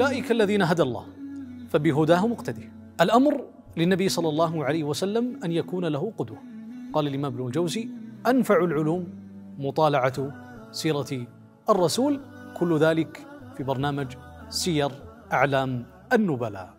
أولئك الذين هدى الله فبهداه مقتدي الأمر للنبي صلى الله عليه وسلم أن يكون له قدوة قال الإمام ابن الجوزي أنفع العلوم مطالعة سيرة الرسول كل ذلك في برنامج سير أعلام النبلاء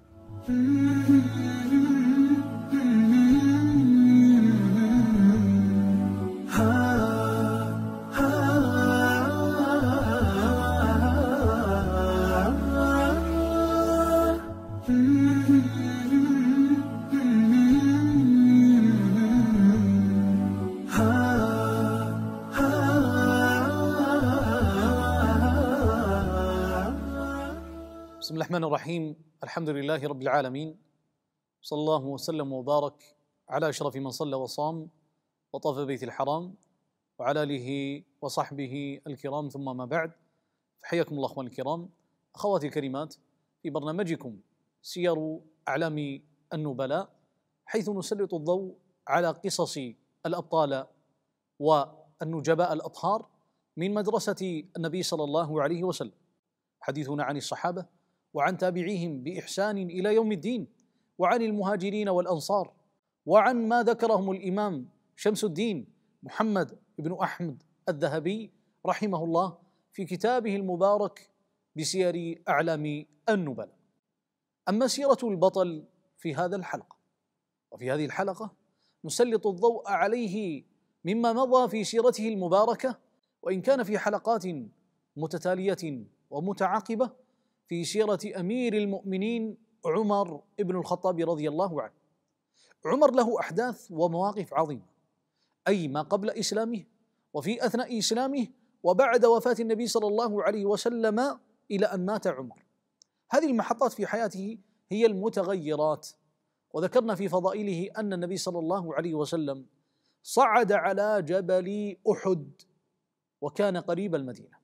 بسم الله الرحمن الرحيم الحمد لله رب العالمين صلى الله وسلم وبارك على اشرف من صلى وصام وطاف بيت الحرام وعلى اله وصحبه الكرام ثم ما بعد فحياكم الله اخواني الكرام اخواتي الكريمات في برنامجكم سير اعلام النبلاء حيث نسلط الضوء على قصص الابطال والنجباء الاطهار من مدرسه النبي صلى الله عليه وسلم حديثنا عن الصحابه وعن تابعيهم باحسان الى يوم الدين وعن المهاجرين والانصار وعن ما ذكرهم الامام شمس الدين محمد بن احمد الذهبي رحمه الله في كتابه المبارك بسير اعلام النبلاء. اما سيره البطل في هذا الحلقه وفي هذه الحلقه نسلط الضوء عليه مما مضى في سيرته المباركه وان كان في حلقات متتاليه ومتعاقبه في سيرة أمير المؤمنين عمر بن الخطاب رضي الله عنه عمر له أحداث ومواقف عظيمة أي ما قبل إسلامه وفي أثناء إسلامه وبعد وفاة النبي صلى الله عليه وسلم إلى أن مات عمر هذه المحطات في حياته هي المتغيرات وذكرنا في فضائله أن النبي صلى الله عليه وسلم صعد على جبل أحد وكان قريب المدينة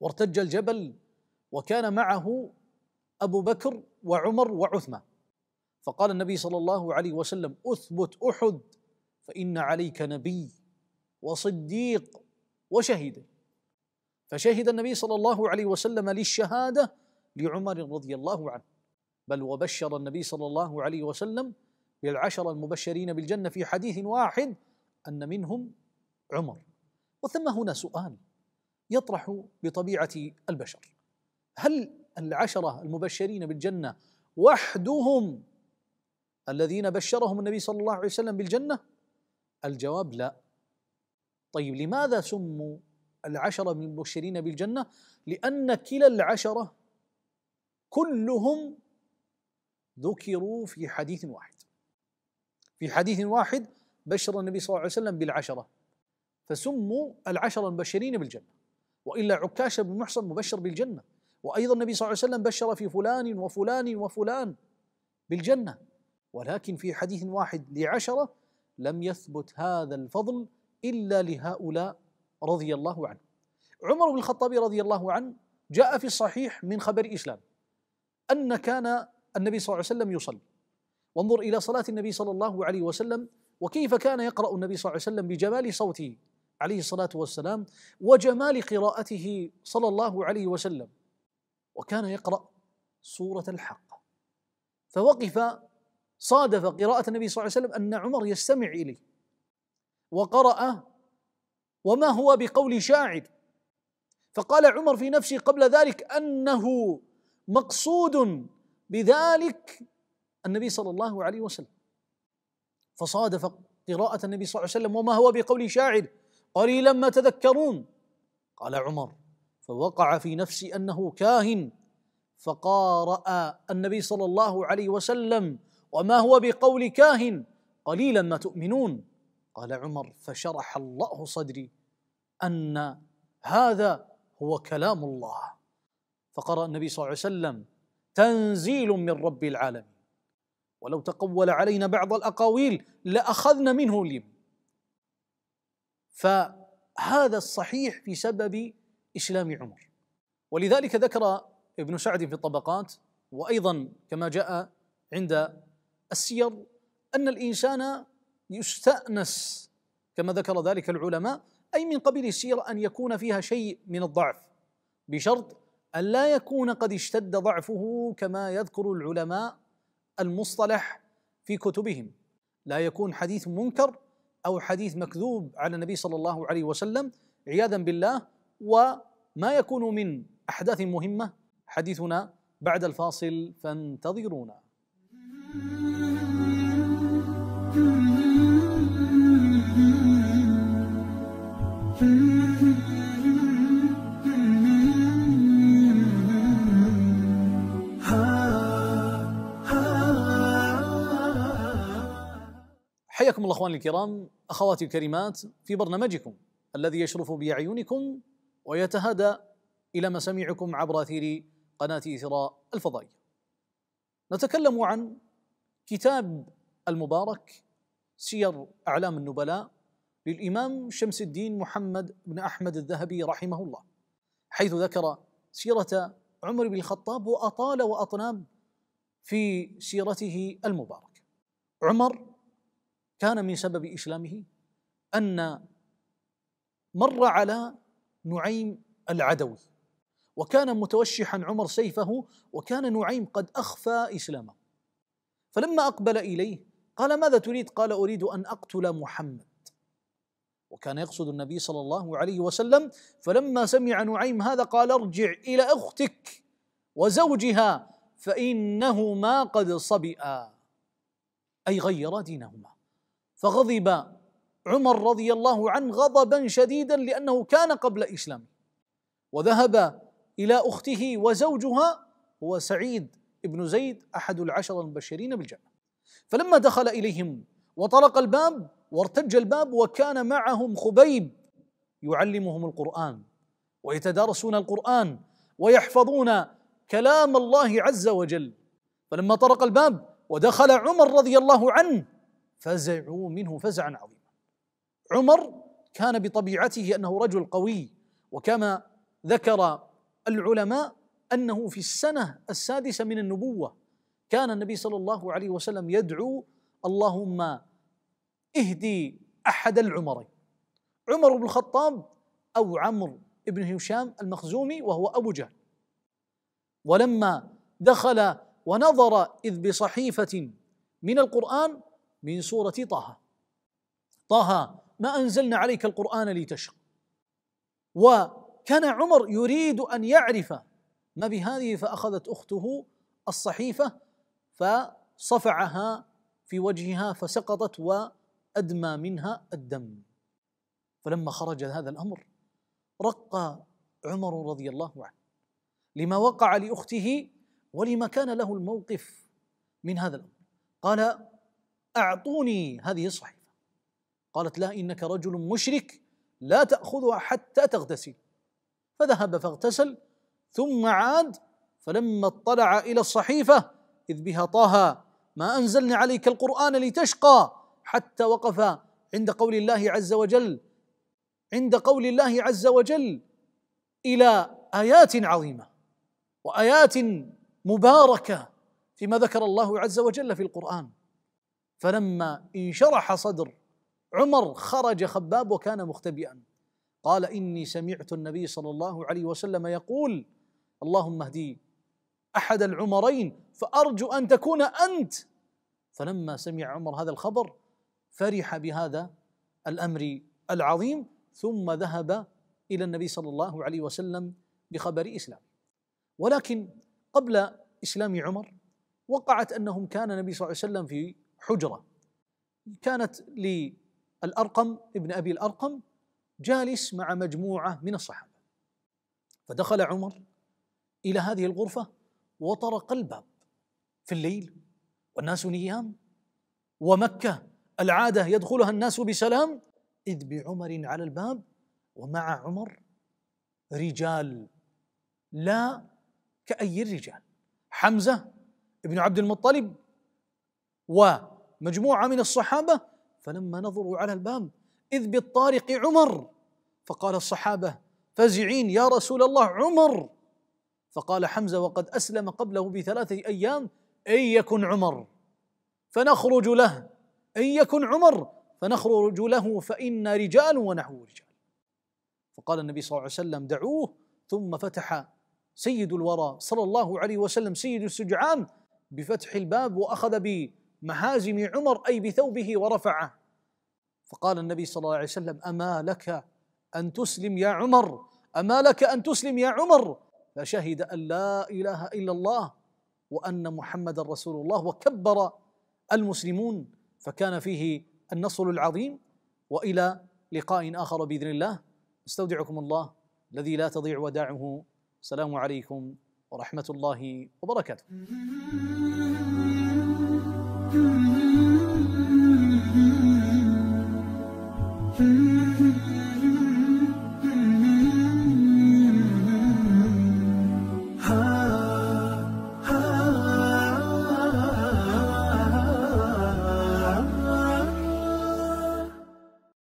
وارتج الجبل وكان معه ابو بكر وعمر وعثمان فقال النبي صلى الله عليه وسلم اثبت احد فان عليك نبي وصديق وشهيد فشهد النبي صلى الله عليه وسلم للشهاده لعمر رضي الله عنه بل وبشر النبي صلى الله عليه وسلم بالعشر المبشرين بالجنه في حديث واحد ان منهم عمر وثم هنا سؤال يطرح بطبيعه البشر هل العشرة المبشرين بالجنة وحدهم الذين بشرهم النبي صلى الله عليه وسلم بالجنة الجواب لا طيب لماذا سموا العشرة المبشرين بالجنة لأن كلا العشرة كلهم ذكروا في حديث واحد في حديث واحد بشر النبي صلى الله عليه وسلم بالعشرة فسموا العشرة المبشرين بالجنة وإلا عكاشة بن محصن مبشر بالجنة وأيضا النبي صلى الله عليه وسلم بشر في فلان وفلان وفلان بالجنة ولكن في حديث واحد لعشرة لم يثبت هذا الفضل إلا لهؤلاء رضي الله عنه عمر بن الخطاب رضي الله عنه جاء في الصحيح من خبر إسلام أن كان النبي صلى الله عليه وسلم يصلي وانظر إلى صلاة النبي صلى الله عليه وسلم وكيف كان يقرأ النبي صلى الله عليه وسلم بجمال صوته عليه الصلاة والسلام وجمال قراءته صلى الله عليه وسلم وكان يقرأ سورة الحق فوقف صادف قراءة النبي صلى الله عليه وسلم أن عمر يستمع إليه وقرأ وما هو بقول شاعر فقال عمر في نفسه قبل ذلك أنه مقصود بذلك النبي صلى الله عليه وسلم فصادف قراءة النبي صلى الله عليه وسلم وما هو بقول شاعر قليلا ما تذكرون قال عمر فوقع في نفسي انه كاهن فقارأ النبي صلى الله عليه وسلم وما هو بقول كاهن قليلا ما تؤمنون قال عمر فشرح الله صدري ان هذا هو كلام الله فقرأ النبي صلى الله عليه وسلم تنزيل من رب العالمين ولو تقول علينا بعض الاقاويل لاخذنا منه اليم فهذا الصحيح بسبب إسلام عمر ولذلك ذكر ابن سعد في الطبقات وأيضا كما جاء عند السير أن الإنسان يستأنس كما ذكر ذلك العلماء أي من قبيل السيرة أن يكون فيها شيء من الضعف بشرط أن لا يكون قد اشتد ضعفه كما يذكر العلماء المصطلح في كتبهم لا يكون حديث منكر أو حديث مكذوب على النبي صلى الله عليه وسلم عياذا بالله وما يكون من احداث مهمه حديثنا بعد الفاصل فانتظرونا حياكم الله اخواني الكرام اخواتي الكريمات في برنامجكم الذي يشرف باعينكم ويتهادى إلى مسامعكم عبر أثير قناة إثراء الفضائية نتكلم عن كتاب المبارك سير أعلام النبلاء للإمام شمس الدين محمد بن أحمد الذهبي رحمه الله حيث ذكر سيرة عمر بن الخطاب وأطال وأطناب في سيرته المباركة عمر كان من سبب إسلامه أن مر على نعيم العدوي وكان متوشحا عمر سيفه وكان نعيم قد اخفى اسلامه فلما اقبل اليه قال ماذا تريد قال اريد ان اقتل محمد وكان يقصد النبي صلى الله عليه وسلم فلما سمع نعيم هذا قال ارجع الى اختك وزوجها فانهما قد صبئا اي غيرا دينهما فغضب عمر رضي الله عنه غضبا شديدا لانه كان قبل اسلامه وذهب الى اخته وزوجها هو سعيد بن زيد احد العشر المبشرين بالجنه فلما دخل اليهم وطرق الباب وارتج الباب وكان معهم خبيب يعلمهم القران ويتدارسون القران ويحفظون كلام الله عز وجل فلما طرق الباب ودخل عمر رضي الله عنه فزعوا منه فزعا عظيما عمر كان بطبيعته انه رجل قوي وكما ذكر العلماء انه في السنه السادسه من النبوه كان النبي صلى الله عليه وسلم يدعو اللهم اهدي احد العمرين عمر بن الخطاب او عمرو بن هشام المخزومي وهو ابو جهل ولما دخل ونظر اذ بصحيفه من القران من سوره طه طه ما انزلنا عليك القران لتشقى وكان عمر يريد ان يعرف ما بهذه فاخذت اخته الصحيفه فصفعها في وجهها فسقطت وادمى منها الدم فلما خرج هذا الامر رق عمر رضي الله عنه لما وقع لاخته ولما كان له الموقف من هذا الامر قال اعطوني هذه الصحيفه قالت لها إنك رجل مشرك لا تأخذها حتى تغتسل فذهب فاغتسل ثم عاد فلما اطلع إلى الصحيفة إذ بها طه ما أنزلنا عليك القرآن لتشقى حتى وقف عند قول الله عز وجل عند قول الله عز وجل إلى آيات عظيمة وآيات مباركة فيما ذكر الله عز وجل في القرآن فلما انشرح صدر عمر خرج خباب وكان مختبئا قال اني سمعت النبي صلى الله عليه وسلم يقول اللهم اهدي احد العمرين فارجو ان تكون انت فلما سمع عمر هذا الخبر فرح بهذا الامر العظيم ثم ذهب الى النبي صلى الله عليه وسلم بخبر اسلام ولكن قبل اسلام عمر وقعت انهم كان النبي صلى الله عليه وسلم في حجره كانت الأرقم ابن أبي الأرقم جالس مع مجموعة من الصحابة فدخل عمر إلى هذه الغرفة وطرق الباب في الليل والناس نيام ومكة العادة يدخلها الناس بسلام إذ بعمر على الباب ومع عمر رجال لا كأي الرجال حمزة ابن عبد المطلب ومجموعة من الصحابة فلما نظروا على الباب إذ بالطارق عمر فقال الصحابة فزعين يا رسول الله عمر فقال حمزة وقد أسلم قبله بثلاثة أيام إن يكن عمر فنخرج له إن يكن عمر فنخرج له فانا رجال ونحو رجال فقال النبي صلى الله عليه وسلم دعوه ثم فتح سيد الورى صلى الله عليه وسلم سيد السجعان بفتح الباب وأخذ به مهازم عمر اي بثوبه ورفعه فقال النبي صلى الله عليه وسلم اما لك ان تسلم يا عمر اما لك ان تسلم يا عمر فشهد ان لا اله الا الله وان محمدا رسول الله وكبر المسلمون فكان فيه النصر العظيم والى لقاء اخر باذن الله استودعكم الله الذي لا تضيع وداعه السلام عليكم ورحمه الله وبركاته